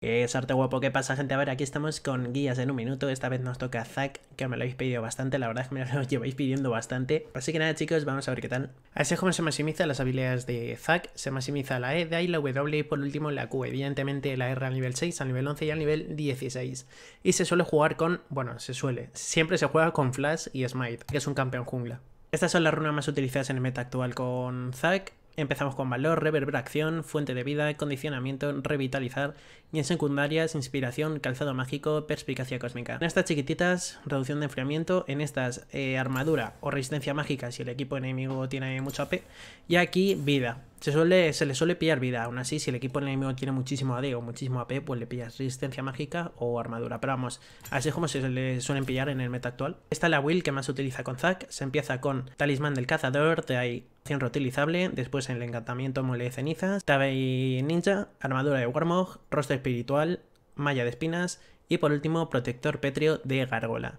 Es harto guapo, ¿qué pasa gente? A ver, aquí estamos con guías en un minuto, esta vez nos toca Zack, que me lo habéis pedido bastante, la verdad es que me lo lleváis pidiendo bastante. Así que nada chicos, vamos a ver qué tal. A ese como se maximiza las habilidades de Zack, se maximiza la E, la W y por último la Q, evidentemente la R al nivel 6, al nivel 11 y al nivel 16. Y se suele jugar con, bueno, se suele, siempre se juega con Flash y Smite, que es un campeón jungla. Estas son las runas más utilizadas en el meta actual con Zack, Empezamos con valor, reverberación, fuente de vida, condicionamiento, revitalizar y en secundarias inspiración, calzado mágico, perspicacia cósmica. En estas chiquititas, reducción de enfriamiento, en estas eh, armadura o resistencia mágica si el equipo enemigo tiene mucho AP y aquí vida se, suele, se le suele pillar vida. Aún así, si el equipo enemigo tiene muchísimo AD o muchísimo AP, pues le pillas resistencia mágica o armadura. Pero vamos, así es como se le suelen pillar en el meta actual. Esta es la will que más se utiliza con Zack. Se empieza con Talismán del Cazador, de ahí cien reutilizable, después el encantamiento mole de cenizas, Tabei Ninja, armadura de Warmog, rostro espiritual, malla de espinas y por último protector pétreo de Gargola.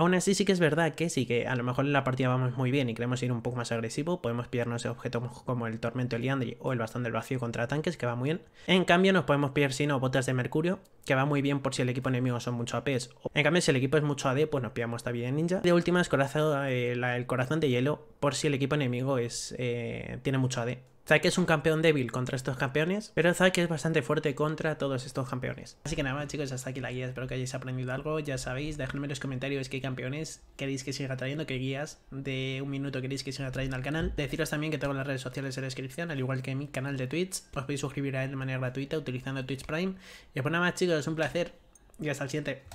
Aún así sí que es verdad que sí que a lo mejor en la partida vamos muy bien y queremos ir un poco más agresivo, podemos pillarnos objetos como el Tormento Liandri o el Bastón del Vacío contra tanques, que va muy bien. En cambio nos podemos pillar sino botas de mercurio, que va muy bien por si el equipo enemigo son mucho APs. En cambio si el equipo es mucho AD, pues nos pillamos también ninja. De última es eh, el corazón de hielo, por si el equipo enemigo es, eh, tiene mucho AD. Zack es un campeón débil contra estos campeones, pero Zack es bastante fuerte contra todos estos campeones. Así que nada más chicos, hasta aquí la guía, espero que hayáis aprendido algo, ya sabéis, dejadme en los comentarios qué campeones queréis que siga trayendo, qué guías de un minuto queréis que siga trayendo al canal. Deciros también que tengo las redes sociales en la descripción, al igual que mi canal de Twitch, os podéis suscribir a él de manera gratuita utilizando Twitch Prime. Y pues nada más chicos, es un placer y hasta el siguiente.